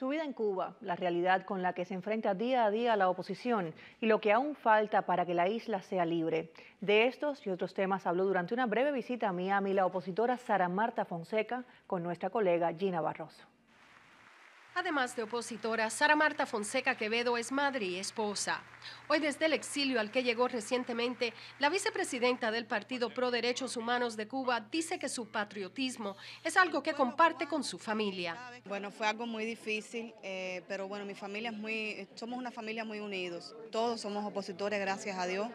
Su vida en Cuba, la realidad con la que se enfrenta día a día la oposición y lo que aún falta para que la isla sea libre. De estos y otros temas habló durante una breve visita a Miami la opositora Sara Marta Fonseca con nuestra colega Gina Barroso. Además de opositora, Sara Marta Fonseca Quevedo es madre y esposa. Hoy desde el exilio al que llegó recientemente, la vicepresidenta del Partido Pro Derechos Humanos de Cuba dice que su patriotismo es algo que comparte con su familia. Bueno, fue algo muy difícil, eh, pero bueno, mi familia es muy, somos una familia muy unidos. Todos somos opositores, gracias a Dios.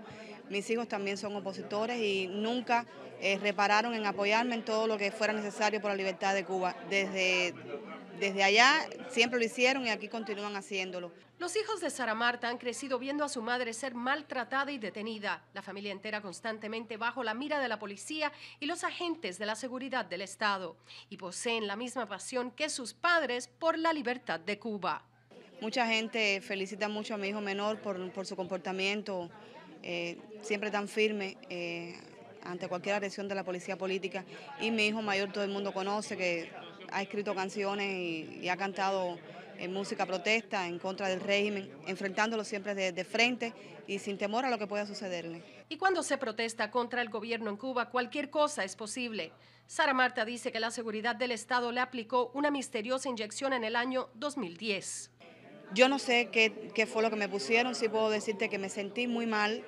Mis hijos también son opositores y nunca eh, repararon en apoyarme en todo lo que fuera necesario por la libertad de Cuba. Desde, desde allá siempre lo hicieron y aquí continúan haciéndolo. Los hijos de Sara Marta han crecido viendo a su madre ser maltratada y detenida, la familia entera constantemente bajo la mira de la policía y los agentes de la seguridad del Estado, y poseen la misma pasión que sus padres por la libertad de Cuba. Mucha gente felicita mucho a mi hijo menor por, por su comportamiento, eh, siempre tan firme. Eh, ante cualquier agresión de la policía política. Y mi hijo mayor todo el mundo conoce, que ha escrito canciones y, ha cantado en eh, música protesta en contra del régimen, enfrentándolo siempre de, frente y sin temor a lo que pueda sucederle. Y cuando se protesta contra el gobierno en Cuba, cualquier cosa es posible. Sara Marta dice que la seguridad del Estado le aplicó una misteriosa inyección en el año 2010. Yo no sé qué, qué fue lo que me pusieron, si puedo decirte que me sentí muy mal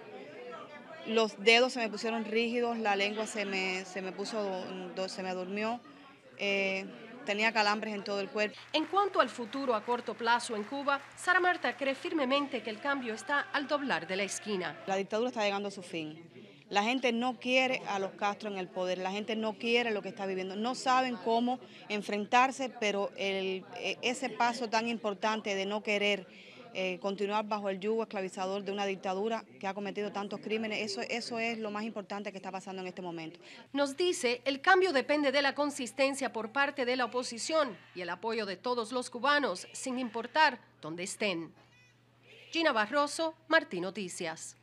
los dedos se me pusieron rígidos, la lengua se me, puso, se me durmió. Eh, tenía calambres en todo el cuerpo. En cuanto al futuro a corto plazo en Cuba, Sara Marta cree firmemente que el cambio está al doblar de la esquina. La dictadura está llegando a su fin. La gente no quiere a los Castro en el poder, la gente no quiere lo que está viviendo, no saben cómo enfrentarse, pero e, ese paso tan importante de no querer eh, continuar bajo el yugo esclavizador de una dictadura que ha cometido tantos crímenes. Eso, eso es lo más importante que está pasando en este momento. Nos dice, el cambio depende de la consistencia por parte de la oposición y el apoyo de todos los cubanos, sin importar dónde estén. Gina Barroso, Martín Noticias.